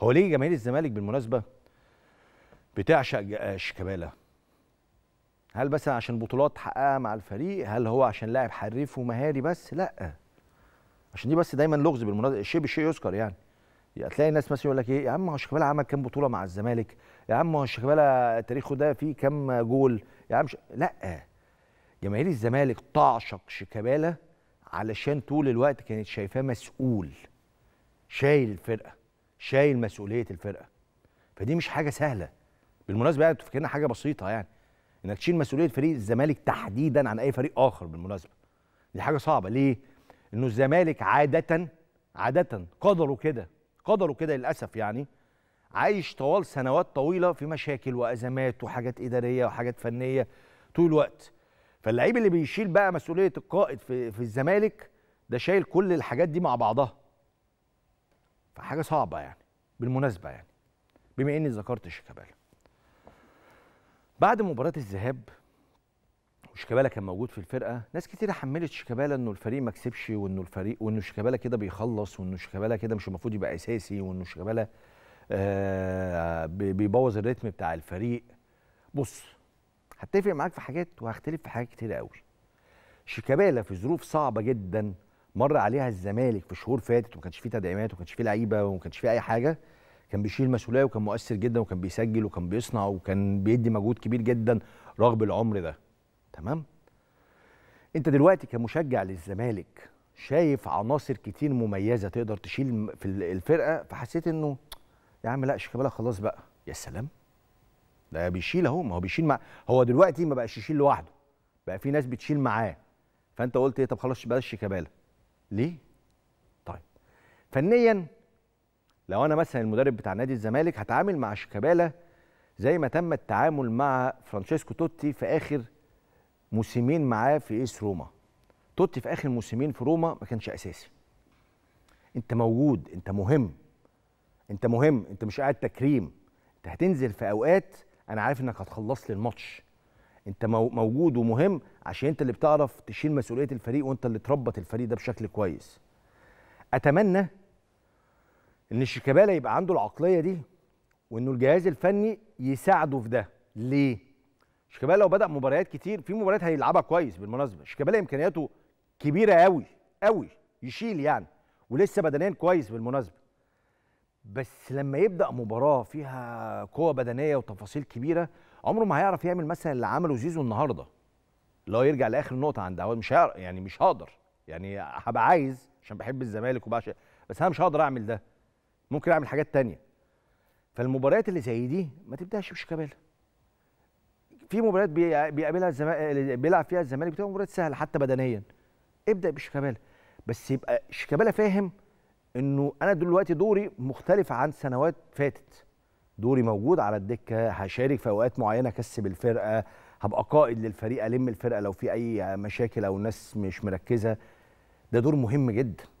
هو ليه جماهير الزمالك بالمناسبه بتعشق آه، شيكابالا هل بس عشان بطولات حققها مع الفريق هل هو عشان لاعب حريف ومهاري بس لا عشان دي بس دايما لغز بالمناسبه الشيء بالشيء يذكر يعني هتلاقي الناس مثلا يقول لك ايه يا عم هو شيكابالا عمل كام بطوله مع الزمالك يا عم هو شيكابالا تاريخه ده فيه كام جول يا عم ش... لا جماهير الزمالك تعشق شيكابالا علشان طول الوقت كانت شايفاه مسؤول شايل الفرقه شايل مسؤوليه الفرقه فدي مش حاجه سهله بالمناسبه يعني تفكرنا حاجه بسيطه يعني انك تشيل مسؤوليه فريق الزمالك تحديدا عن اي فريق اخر بالمناسبه دي حاجه صعبه ليه انه الزمالك عاده عاده قدروا كده قدروا كده للاسف يعني عايش طوال سنوات طويله في مشاكل وازمات وحاجات اداريه وحاجات فنيه طول الوقت فاللعيب اللي بيشيل بقى مسؤوليه القائد في, في الزمالك ده شايل كل الحاجات دي مع بعضها فحاجه صعبه يعني بالمناسبه يعني بما اني ذكرت شيكابالا بعد مباراه الذهاب وشيكابالا كان موجود في الفرقه ناس كتير حملت شيكابالا انه الفريق ما كسبش وانه الفريق وانه شيكابالا كده بيخلص وانه شيكابالا كده مش المفروض يبقى اساسي وانه شيكابالا آه بيبوظ الريتم بتاع الفريق بص هتفق معاك في حاجات وهختلف في حاجات كتير قوي شيكابالا في ظروف صعبه جدا مر عليها الزمالك في شهور فاتت وما كانش فيه تدعيمات وما كانش فيه لعيبه وما كانش فيه اي حاجه كان بيشيل مسؤوليه وكان مؤثر جدا وكان بيسجل وكان بيصنع وكان بيدي مجهود كبير جدا رغم العمر ده تمام انت دلوقتي كمشجع للزمالك شايف عناصر كتير مميزه تقدر تشيل في الفرقه فحسيت انه يا عم لا شيكابالا خلاص بقى يا سلام ده بيشيل اهو ما هو بيشيل مع هو دلوقتي ما بقاش يشيل لوحده بقى في ناس بتشيل معاه فانت قلت ايه طب خلاص بلاش شيكابالا ليه؟ طيب فنيا لو انا مثلا المدرب بتاع نادي الزمالك هتعامل مع شيكابالا زي ما تم التعامل مع فرانشيسكو توتي في اخر موسمين معاه في ايس روما توتي في اخر موسمين في روما ما كانش اساسي انت موجود انت مهم انت مهم انت مش قاعد تكريم انت هتنزل في اوقات انا عارف انك هتخلص لي الماتش انت موجود ومهم عشان انت اللي بتعرف تشيل مسؤوليه الفريق وانت اللي تربط الفريق ده بشكل كويس اتمنى ان شيكابالا يبقى عنده العقليه دي وانه الجهاز الفني يساعده في ده ليه شيكابالا لو بدا مباريات كتير في مباريات هيلعبها كويس بالمناسبه شيكابالا امكانياته كبيره قوي قوي يشيل يعني ولسه بدنيا كويس بالمناسبه بس لما يبدا مباراه فيها قوه بدنيه وتفاصيل كبيره عمره ما هيعرف يعمل مثلا اللي عمله زيزو النهارده اللي هو يرجع لاخر نقطه عنده مش هيعرف يعني مش هقدر يعني هبقى عايز عشان بحب الزمالك وبعشق بس انا مش هقدر اعمل ده ممكن اعمل حاجات تانية فالمباريات اللي زي دي ما تبداش بشيكابالا في مباريات بيقابلها الزمالك بيلعب فيها الزمالك بتبقى مباريات سهله حتى بدنيا ابدا بشيكابالا بس يبقى شيكابالا فاهم انه انا دلوقتي دوري مختلف عن سنوات فاتت دوري موجود على الدكه هشارك في اوقات معينه اكسب الفرقه هبقى قائد للفريق الم الفرقه لو في اي مشاكل او ناس مش مركزه ده دور مهم جدا